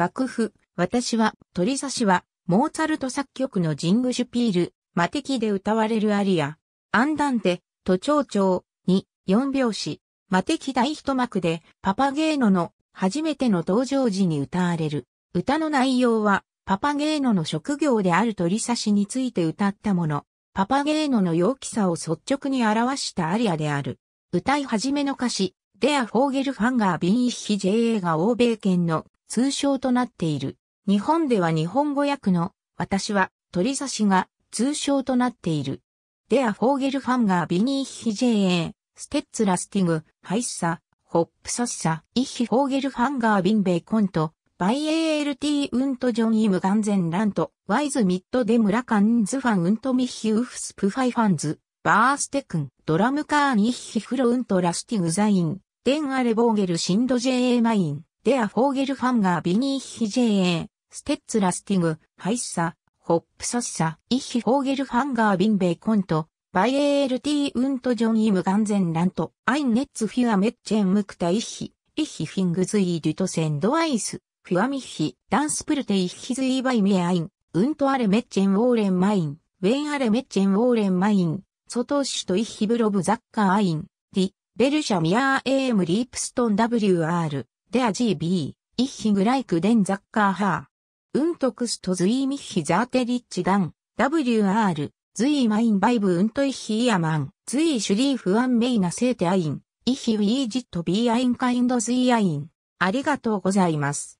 楽譜、私は、鳥刺しは、モーツァルト作曲のジングシュピール、魔敵で歌われるアリア、アンダンテ、都庁長、に、4拍子、魔敵第一幕で、パパゲーノの、初めての登場時に歌われる。歌の内容は、パパゲーノの職業である鳥刺しについて歌ったもの。パパゲーノの陽気さを率直に表したアリアである。歌い始めの歌詞、デア・フォーゲル・ファンガー・ビン・イッヒ・ジェーが欧米圏の通称となっている。日本では日本語訳の私は鳥刺しが通称となっている。デア・フォーゲル・ファンガー・ビニー・ヒジェー・ステッツ・ラスティグ、ハイッサ、ホップソッサ、イヒ・フォーゲル・ファンガー・ビン・ベイコント、バイエールティ・ウント・ジョン・イム・ガンゼン・ラント、ワイズ・ミッド・デム・ラカンズ・ファン・ウント・ミッヒ・ウフス・プファイ・ファンズ、バーステクン、ドラム・カーニ・ヒ・フロ・ウント・ラスティグ・ザイン、デン・アレ・ボーゲル・シンド・ジェー・マイン。デア・フォーゲルファンガー・ビニーヒ・ジェー・ステッツ・ラスティング、ハイッサ、ホップ・ソッサ、イッヒ・フォーゲルファンガー・ビン・ベイコント、バイエールティ・ウント・ジョン・イム・ガンゼン・ラント、アイン・ネッツ・フィア・メッチェン・ムクタ・イッヒ、イッヒ・フィングズ・イ・デュト・センド・アイス、フィア・ミッヒ、ダンス・プルテ・イッヒズ・イ・バイ・ミエ・アイン、ウント・アレ・メッチェン・ウォーレン・マイン、ウェン・アレ・メッチェン・ウォーレン・マイン、ソトーシュとイッヒ・ブロブ・ザッカー・アイン、ディ、ベルシャ・ミアー・エーム・リープストン・ WR、Der GB, ich gleich den Zacker her. Und guckst sie mich zärtlich dann, WR, sie mein Weib und ich ihr Mann, sie schrieb an meine Seite ein, ich will it be ein kind sie ein. ありがとうございます。